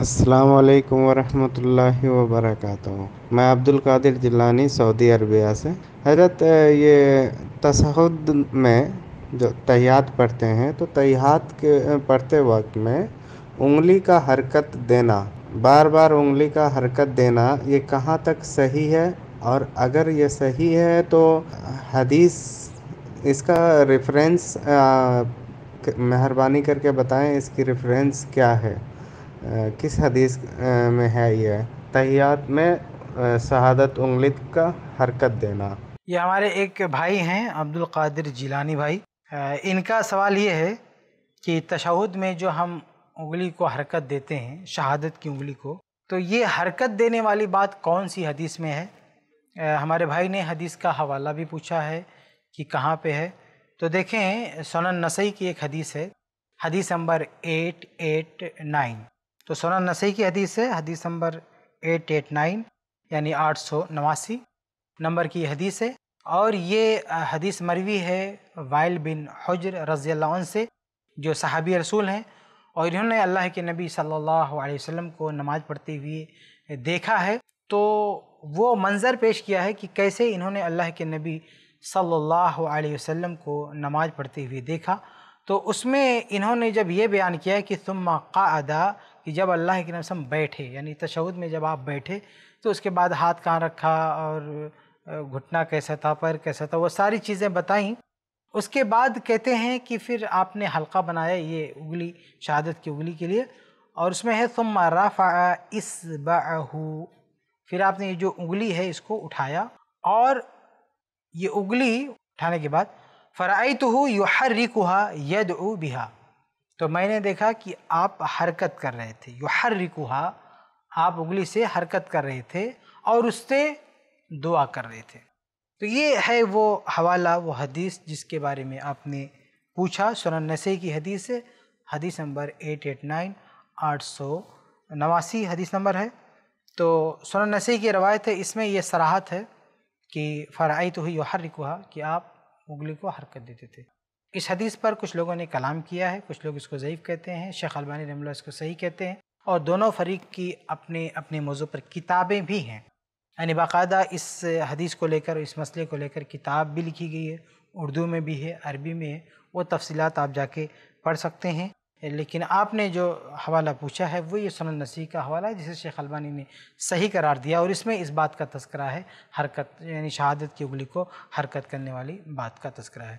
अस्सलाम वालेकुम वरहमतुल्लाहि वबरकatuh मैं अब्दुल कादिर जिलानी सऊदी अरबिया से हजरत ये तशहद में जो तहियात पढ़ते हैं तो तहियात के पढ़ते वक्त में उंगली का हरकत देना बार बार उंगली का हरकत देना ये कहाँ तक सही है और अगर ये सही है तो हदीस इसका रेफरेंस मेहरबानी करके बताएं इसकी रेफरेंस क्या है किस हदीस में है यह तहियात में शहादत उंगली का हरकत देना ये हमारे एक भाई हैं अब्दुल कादिर जिलानी भाई इनका सवाल ये है कि तशहद में जो हम उंगली को हरकत देते हैं शहादत की उंगली को तो ये हरकत देने वाली बात कौन सी हदीस में है हमारे भाई ने हदीस का हवाला भी पूछा है कि कहाँ पे है तो देखें सोन नसई की एक हदीस है हदीस नंबर एट एट नाइन तो सोना नसई की हदीस है हदीस नंबर एट एट नाइन यानी आठ सौ नवासी नंबर की हदीस है और ये हदीस मरवी है वाइल बिन हजर रज़ी से जो सहाबी रसूल हैं और इन्होंने अल्लाह के नबी सल्लल्लाहु अलैहि वसल्लम को नमाज़ पढ़ते हुए देखा है तो वो मंज़र पेश किया है कि कैसे इन्होंने अल्लाह के नबी सल्लल्लाहु अलैहि वसल्लम को नमाज़ पढ़ते हुए देखा तो उसमें इन्होंने जब ये बयान किया कि तुम का अदा कि जब अल्लाह के नसम बैठे यानी तशद में जब आप बैठे तो उसके बाद हाथ कहाँ रखा और घुटना कैसा था पैर कैसा था वो सारी चीज़ें बताई उसके बाद कहते हैं कि फिर आपने हल्का बनाया ये उगली शहादत की उगली के लिए और उसमें है तुम रफ़ा इस फिर आपने ये जो उंगली है इसको उठाया और ये उंगली उठाने के बाद फ़राइत तो यू हर रिकुहा यद बिहा तो मैंने देखा कि आप हरकत कर रहे थे यो हर रिकुहा आप उंगली से हरकत कर रहे थे और उससे दुआ कर रहे थे तो ये है वो हवाला वो हदीस जिसके बारे में आपने पूछा सुनन नसे की हदीस है हदीस नंबर एट एट नाइन आठ सौ नवासी हदीस नंबर है तो सुनन नसे की रवायत है इसमें यह सराहत है कि फ़राई तो हुई यो हर रिकुहा कि आप उंगली को हरकत देते थे इस हदीस पर कुछ लोगों ने कलाम किया है कुछ लोग इसको ज़यीफ़ कहते हैं शेख अलबानी रमला इसको सही कहते हैं और दोनों फरीक की अपने अपने मौजू पर किताबें भी हैं यानी बाकायदा इस हदीस को लेकर इस मसले को लेकर किताब भी लिखी गई है उर्दू में भी है अरबी में है वो तफसीत आप जाके पढ़ सकते हैं लेकिन आपने जो हवाला पूछा है वो ये सुन नसी का हवाला है जिसे शेख अलबानी ने सही करार दिया और इसमें इस बात का तस्करा है हरकत यानी शहादत की उंगली को हरकत करने वाली बात का तस्करा है